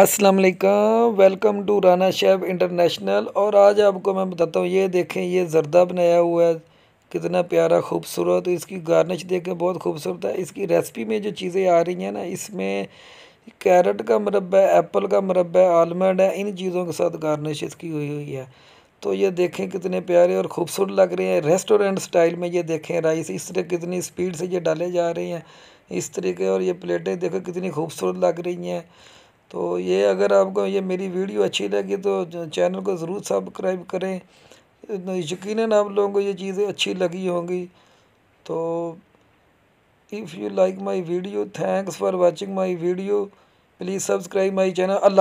अस्सलाम वालेकुम welcome to Rana chef international और आज आपको मैं बताता हूँ ये देखें ये ज़रदा बनाया हुआ है कितना प्यारा खूबसूरत इसकी गार्निश देखें बहुत खूबसूरत है इसकी रेसिपी में जो चीज़ें आ रही हैं ना इसमें कैरेट का मरबा एप्पल का मरबा आलमंड है इन चीज़ों के साथ गार्निश इसकी हुई हुई है तो ये देखें कितने प्यारे और ख़ूबसूरत लग रहे हैं रेस्टोरेंट स्टाइल में ये देखें राइस इस तरह कितनी स्पीड से ये डाले जा रहे हैं इस तरीके और ये प्लेटें देखो कितनी खूबसूरत लग रही हैं तो ये अगर आपको ये मेरी वीडियो अच्छी लगी तो चैनल को ज़रूर सब्सक्राइब करें यकीन आप लोगों को ये चीज़ें अच्छी लगी होंगी तो if you like my video thanks for watching my video please subscribe my channel Allah